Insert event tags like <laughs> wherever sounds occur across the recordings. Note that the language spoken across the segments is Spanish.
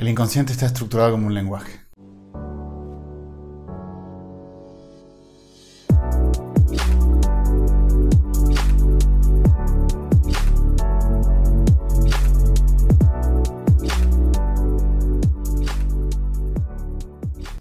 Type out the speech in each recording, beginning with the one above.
El inconsciente está estructurado como un lenguaje.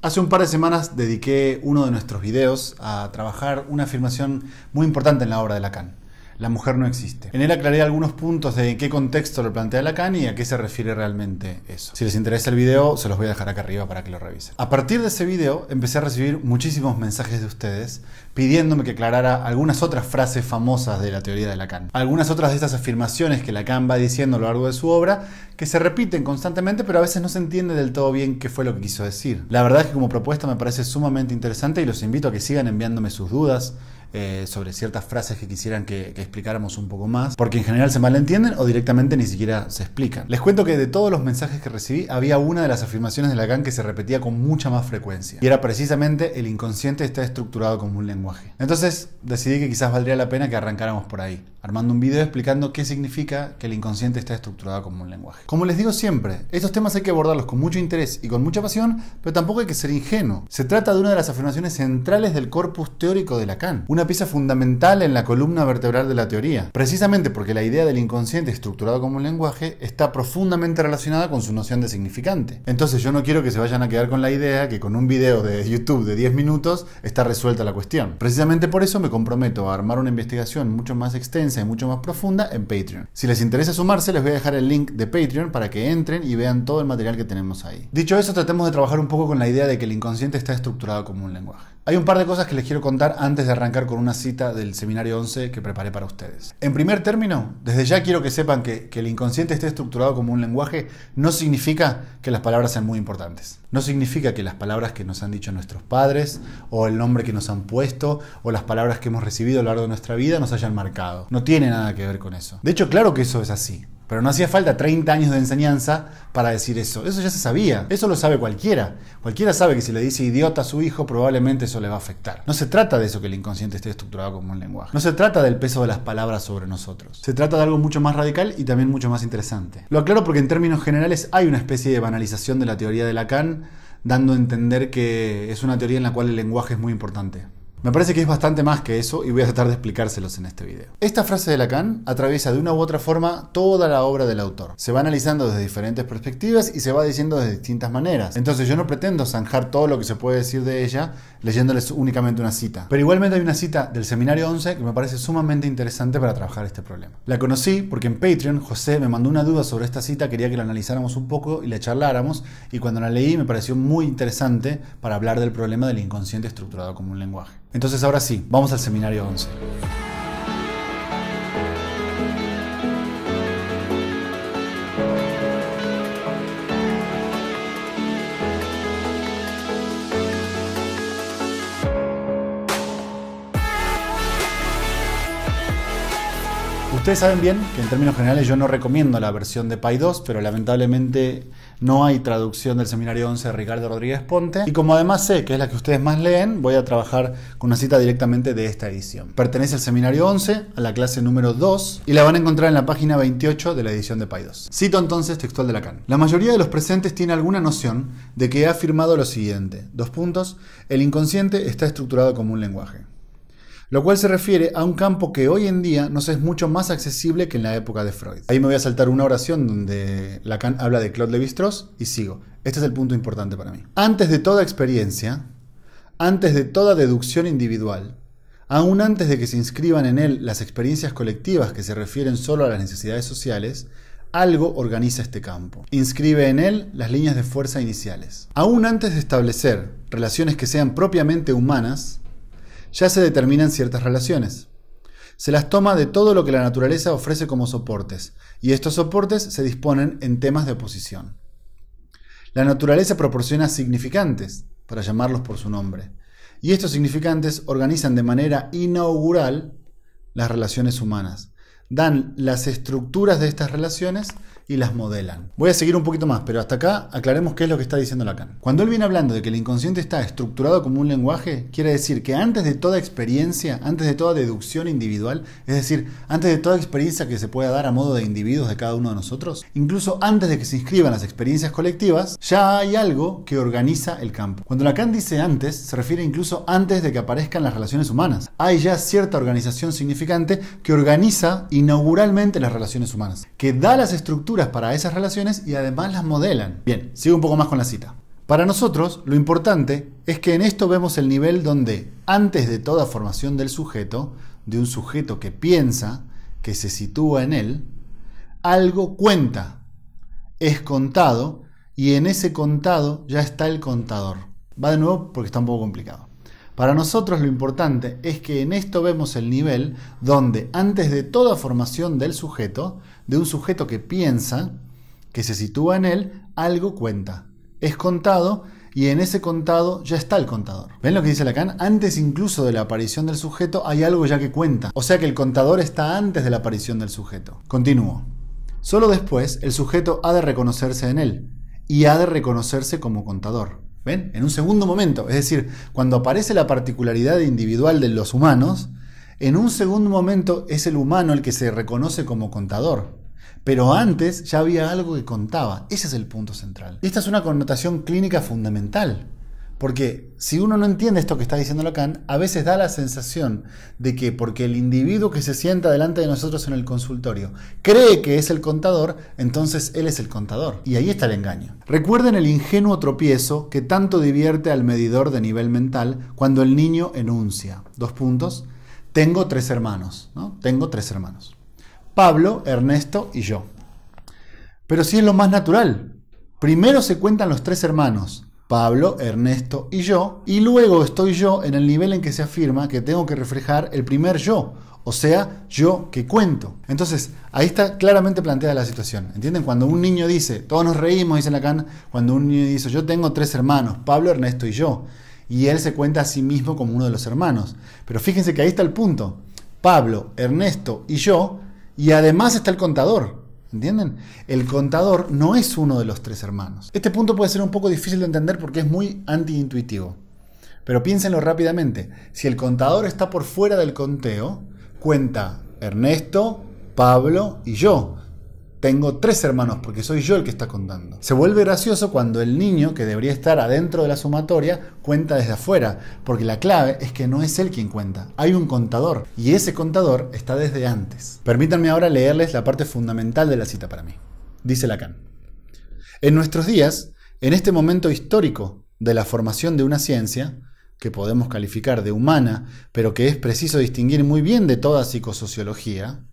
Hace un par de semanas dediqué uno de nuestros videos a trabajar una afirmación muy importante en la obra de Lacan la mujer no existe. En él aclaré algunos puntos de qué contexto lo plantea Lacan y a qué se refiere realmente eso. Si les interesa el video, se los voy a dejar acá arriba para que lo revisen. A partir de ese video empecé a recibir muchísimos mensajes de ustedes pidiéndome que aclarara algunas otras frases famosas de la teoría de Lacan. Algunas otras de estas afirmaciones que Lacan va diciendo a lo largo de su obra que se repiten constantemente pero a veces no se entiende del todo bien qué fue lo que quiso decir. La verdad es que como propuesta me parece sumamente interesante y los invito a que sigan enviándome sus dudas, eh, sobre ciertas frases que quisieran que, explicáramos un poco más, porque en general se malentienden o directamente ni siquiera se explican. Les cuento que de todos los mensajes que recibí, había una de las afirmaciones de Lacan que se repetía con mucha más frecuencia, y era precisamente el inconsciente está estructurado como un lenguaje. Entonces decidí que quizás valdría la pena que arrancáramos por ahí, armando un video explicando qué significa que el inconsciente está estructurado como un lenguaje. Como les digo siempre, estos temas hay que abordarlos con mucho interés y con mucha pasión, pero tampoco hay que ser ingenuo. Se trata de una de las afirmaciones centrales del corpus teórico de Lacan, una pieza fundamental en la columna vertebral de la teoría, precisamente porque la idea del inconsciente estructurado como un lenguaje está profundamente relacionada con su noción de significante. Entonces yo no quiero que se vayan a quedar con la idea que con un video de <laughs> YouTube de 10 minutos está resuelta la cuestión. Precisamente por eso me comprometo a armar una investigación mucho más extensa y mucho más profunda en Patreon. Si les interesa sumarse, les voy a dejar el link de Patreon para que entren y vean todo el material que tenemos ahí. Dicho eso, tratemos de trabajar un poco con la idea de que el inconsciente está estructurado como un lenguaje. Hay un par de cosas que les quiero contar antes de arrancar con una cita del seminario 11 que preparé para ustedes. En primer término, desde ya quiero que sepan que, que el inconsciente esté estructurado como un lenguaje no significa que las palabras sean muy importantes. No significa que las palabras que nos han dicho nuestros padres, o el nombre que nos han puesto, o las palabras que hemos recibido a lo largo de nuestra vida nos hayan marcado. No tiene nada que ver con eso. De hecho, claro que eso es así. Pero no hacía falta 30 años de enseñanza para decir eso. Eso ya se sabía. Eso lo sabe cualquiera. Cualquiera sabe que si le dice idiota a su hijo, probablemente eso le va a afectar. No se trata de eso que el inconsciente esté estructurado como un lenguaje. No se trata del peso de las palabras sobre nosotros. Se trata de algo mucho más radical y también mucho más interesante. Lo aclaro porque en términos generales hay una especie de banalización de la teoría de Lacan, dando a entender que es una teoría en la cual el lenguaje es muy importante. Me parece que es bastante más que eso y voy a tratar de explicárselos en este video. Esta frase de Lacan atraviesa de una u otra forma toda la obra del autor. Se va analizando desde diferentes perspectivas y se va diciendo de distintas maneras. Entonces yo no pretendo zanjar todo lo que se puede decir de ella leyéndoles únicamente una cita. Pero igualmente hay una cita del seminario 11 que me parece sumamente interesante para trabajar este problema. La conocí porque en Patreon José me mandó una duda sobre esta cita, quería que la analizáramos un poco y la charláramos y cuando la leí me pareció muy interesante para hablar del problema del inconsciente estructurado como un lenguaje. Entonces ahora sí, vamos al seminario 11. Ustedes saben bien que en términos generales yo no recomiendo la versión de Py 2, pero lamentablemente no hay traducción del Seminario 11 de Ricardo Rodríguez Ponte. Y como además sé que es la que ustedes más leen, voy a trabajar con una cita directamente de esta edición. Pertenece al Seminario 11, a la clase número 2, y la van a encontrar en la página 28 de la edición de Paidós. Cito entonces textual de Lacan. La mayoría de los presentes tiene alguna noción de que ha afirmado lo siguiente. Dos puntos. El inconsciente está estructurado como un lenguaje lo cual se refiere a un campo que hoy en día nos es mucho más accesible que en la época de Freud. Ahí me voy a saltar una oración donde Lacan habla de Claude Lévi-Strauss y sigo. Este es el punto importante para mí. Antes de toda experiencia, antes de toda deducción individual, aún antes de que se inscriban en él las experiencias colectivas que se refieren solo a las necesidades sociales, algo organiza este campo. Inscribe en él las líneas de fuerza iniciales. Aún antes de establecer relaciones que sean propiamente humanas, ya se determinan ciertas relaciones. Se las toma de todo lo que la naturaleza ofrece como soportes, y estos soportes se disponen en temas de oposición. La naturaleza proporciona significantes, para llamarlos por su nombre, y estos significantes organizan de manera inaugural las relaciones humanas, dan las estructuras de estas relaciones y las modelan. Voy a seguir un poquito más, pero hasta acá aclaremos qué es lo que está diciendo Lacan. Cuando él viene hablando de que el inconsciente está estructurado como un lenguaje, quiere decir que antes de toda experiencia, antes de toda deducción individual, es decir, antes de toda experiencia que se pueda dar a modo de individuos de cada uno de nosotros, incluso antes de que se inscriban las experiencias colectivas, ya hay algo que organiza el campo. Cuando Lacan dice antes, se refiere incluso antes de que aparezcan las relaciones humanas. Hay ya cierta organización significante que organiza y inauguralmente las relaciones humanas, que da las estructuras para esas relaciones y además las modelan. Bien, sigo un poco más con la cita. Para nosotros, lo importante es que en esto vemos el nivel donde, antes de toda formación del sujeto, de un sujeto que piensa, que se sitúa en él, algo cuenta, es contado, y en ese contado ya está el contador. Va de nuevo porque está un poco complicado. Para nosotros lo importante es que en esto vemos el nivel donde antes de toda formación del sujeto, de un sujeto que piensa, que se sitúa en él, algo cuenta. Es contado y en ese contado ya está el contador. ¿Ven lo que dice Lacan? Antes incluso de la aparición del sujeto hay algo ya que cuenta. O sea que el contador está antes de la aparición del sujeto. Continúo. Solo después el sujeto ha de reconocerse en él y ha de reconocerse como contador. En un segundo momento. Es decir, cuando aparece la particularidad individual de los humanos, en un segundo momento es el humano el que se reconoce como contador. Pero antes ya había algo que contaba. Ese es el punto central. Esta es una connotación clínica fundamental. Porque si uno no entiende esto que está diciendo Lacan, a veces da la sensación de que porque el individuo que se sienta delante de nosotros en el consultorio cree que es el contador, entonces él es el contador. Y ahí está el engaño. Recuerden el ingenuo tropiezo que tanto divierte al medidor de nivel mental cuando el niño enuncia. Dos puntos. Tengo tres hermanos. ¿no? Tengo tres hermanos. Pablo, Ernesto y yo. Pero sí es lo más natural. Primero se cuentan los tres hermanos Pablo, Ernesto y yo, y luego estoy yo en el nivel en que se afirma que tengo que reflejar el primer yo, o sea, yo que cuento. Entonces, ahí está claramente planteada la situación. ¿Entienden? Cuando un niño dice, todos nos reímos, dice Lacan, cuando un niño dice, yo tengo tres hermanos, Pablo, Ernesto y yo, y él se cuenta a sí mismo como uno de los hermanos. Pero fíjense que ahí está el punto. Pablo, Ernesto y yo, y además está el contador. ¿Entienden? El contador no es uno de los tres hermanos. Este punto puede ser un poco difícil de entender porque es muy antiintuitivo. Pero piénsenlo rápidamente. Si el contador está por fuera del conteo, cuenta Ernesto, Pablo y yo. Tengo tres hermanos porque soy yo el que está contando. Se vuelve gracioso cuando el niño, que debería estar adentro de la sumatoria, cuenta desde afuera, porque la clave es que no es él quien cuenta, hay un contador, y ese contador está desde antes. Permítanme ahora leerles la parte fundamental de la cita para mí. Dice Lacan. En nuestros días, en este momento histórico de la formación de una ciencia, que podemos calificar de humana, pero que es preciso distinguir muy bien de toda psicosociología,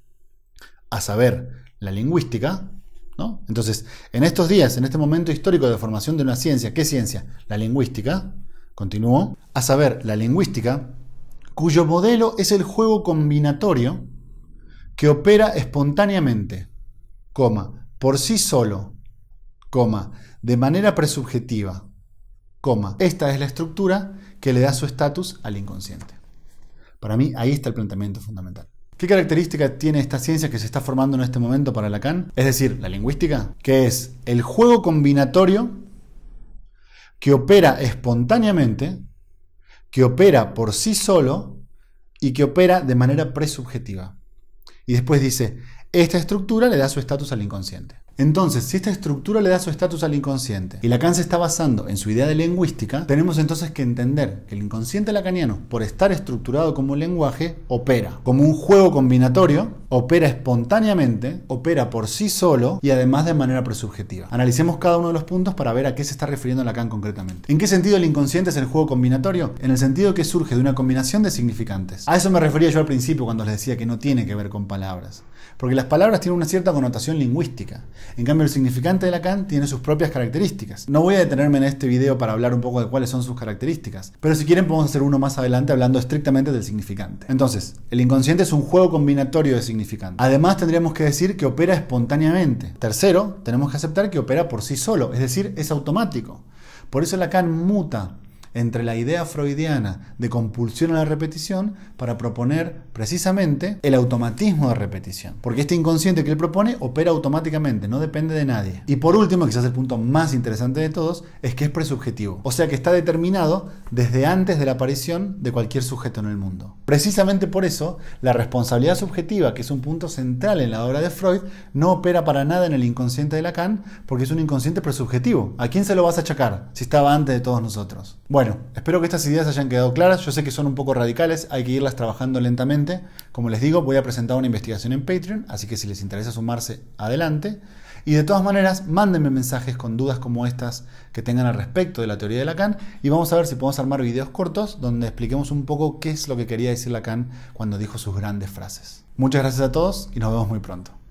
a saber, la lingüística, ¿no? Entonces, en estos días, en este momento histórico de formación de una ciencia, ¿qué ciencia? La lingüística, continuó, a saber, la lingüística, cuyo modelo es el juego combinatorio que opera espontáneamente, coma, por sí solo, coma, de manera presubjetiva, coma. Esta es la estructura que le da su estatus al inconsciente. Para mí, ahí está el planteamiento fundamental. ¿Qué característica tiene esta ciencia que se está formando en este momento para Lacan? Es decir, la lingüística, que es el juego combinatorio que opera espontáneamente, que opera por sí solo y que opera de manera presubjetiva. Y después dice, esta estructura le da su estatus al inconsciente. Entonces, si esta estructura le da su estatus al inconsciente y Lacan se está basando en su idea de lingüística, tenemos entonces que entender que el inconsciente lacaniano, por estar estructurado como un lenguaje, opera como un juego combinatorio, opera espontáneamente, opera por sí solo y además de manera presubjetiva. Analicemos cada uno de los puntos para ver a qué se está refiriendo Lacan concretamente. ¿En qué sentido el inconsciente es el juego combinatorio? En el sentido que surge de una combinación de significantes. A eso me refería yo al principio cuando les decía que no tiene que ver con palabras, porque las palabras tienen una cierta connotación lingüística. En cambio, el significante de Lacan tiene sus propias características. No voy a detenerme en este video para hablar un poco de cuáles son sus características, pero si quieren podemos hacer uno más adelante hablando estrictamente del significante. Entonces, el inconsciente es un juego combinatorio de significantes. Además, tendríamos que decir que opera espontáneamente. Tercero, tenemos que aceptar que opera por sí solo, es decir, es automático. Por eso Lacan muta entre la idea freudiana de compulsión a la repetición para proponer precisamente el automatismo de repetición. Porque este inconsciente que él propone opera automáticamente, no depende de nadie. Y por último, quizás el punto más interesante de todos, es que es presubjetivo. O sea que está determinado desde antes de la aparición de cualquier sujeto en el mundo. Precisamente por eso, la responsabilidad subjetiva, que es un punto central en la obra de Freud, no opera para nada en el inconsciente de Lacan, porque es un inconsciente presubjetivo. ¿A quién se lo vas a achacar si estaba antes de todos nosotros? Bueno, espero que estas ideas hayan quedado claras. Yo sé que son un poco radicales, hay que irlas trabajando lentamente. Como les digo, voy a presentar una investigación en Patreon, así que si les interesa sumarse, adelante. Y de todas maneras, mándenme mensajes con dudas como estas que tengan al respecto de la teoría de Lacan y vamos a ver si podemos armar videos cortos donde expliquemos un poco qué es lo que quería decir Lacan cuando dijo sus grandes frases. Muchas gracias a todos y nos vemos muy pronto.